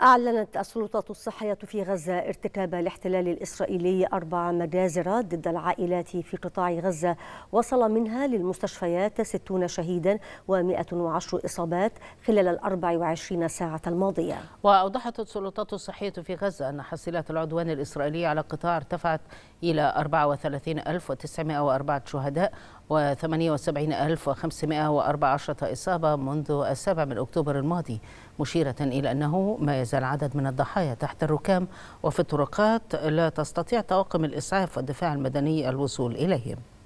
أعلنت السلطات الصحية في غزة ارتكاب الاحتلال الإسرائيلي أربع مجازر ضد العائلات في قطاع غزة وصل منها للمستشفيات 60 شهيدا و110 إصابات خلال ال 24 ساعة الماضية وأوضحت السلطات الصحية في غزة أن حصيلات العدوان الإسرائيلي على القطاع ارتفعت إلى 34904 شهداء و78514 إصابة منذ السابع من أكتوبر الماضي مشيرة إلى أنه ما يزال عدد من الضحايا تحت الركام وفي الطرقات لا تستطيع طواقم الإسعاف والدفاع المدني الوصول إليهم